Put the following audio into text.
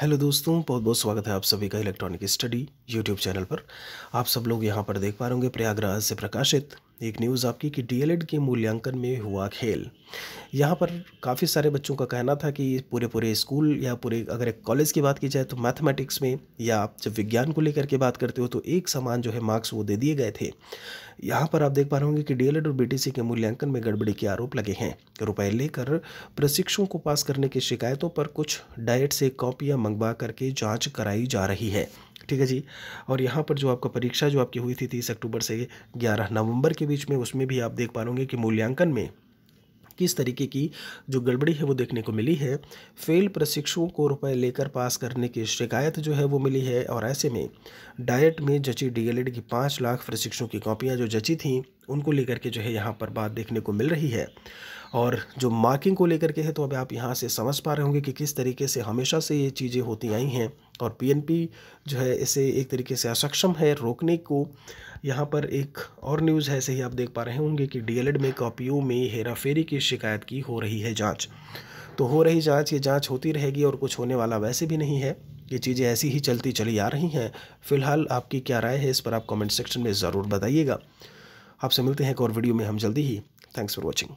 hello दोस्तों बहुत बहुत स्वागत है आप सभी का इलेक्ट्रॉनिक स्टडी यूट्यूब चैनल पर आप सब लोग यहाँ पर देख पा रहे होंगे प्रयागराज से प्रकाशित एक न्यूज़ आपकी कि डीएलएड के मूल्यांकन में हुआ खेल यहाँ पर काफ़ी सारे बच्चों का कहना था कि पूरे पूरे स्कूल या पूरे अगर एक कॉलेज की बात की जाए तो मैथमेटिक्स में या आप जब विज्ञान को लेकर के बात करते हो तो एक समान जो है मार्क्स वो दे दिए गए थे यहाँ पर आप देख पा रहे होंगे कि डीएलएड और बी के मूल्यांकन में गड़बड़ी के आरोप लगे हैं रुपए लेकर प्रशिक्षुओं को पास करने की शिकायतों पर कुछ डाइट से कॉपियाँ मंगवा करके जाँच कराई जा रही है ठीक है जी और यहाँ पर जो आपका परीक्षा जो आपकी हुई थी तीस अक्टूबर से ग्यारह नवंबर के बीच में उसमें भी आप देख पा रहे कि मूल्यांकन में किस तरीके की जो गड़बड़ी है वो देखने को मिली है फेल प्रशिक्षुओं को रुपए लेकर पास करने की शिकायत जो है वो मिली है और ऐसे में डाइट में जची डीएलएड की पाँच लाख प्रशिक्षुओं की कॉपियाँ जो जची थीं उनको लेकर के जो है यहाँ पर बात देखने को मिल रही है और जो मार्किंग को लेकर के है तो अब आप यहाँ से समझ पा रहे होंगे कि किस तरीके से हमेशा से ये चीज़ें होती आई हैं और पीएनपी जो है इसे एक तरीके से असक्षम है रोकने को यहाँ पर एक और न्यूज़ है ऐसे ही आप देख पा रहे होंगे कि डीएलएड में कॉपियों में हेराफेरी की शिकायत की हो रही है जाँच तो हो रही जाँच ये जाँच होती रहेगी और कुछ होने वाला वैसे भी नहीं है ये चीज़ें ऐसी ही चलती चली आ रही हैं फिलहाल आपकी क्या राय है इस पर आप कमेंट सेक्शन में ज़रूर बताइएगा आपसे मिलते हैं एक और वीडियो में हम जल्दी ही थैंक्स फॉर वॉचिंग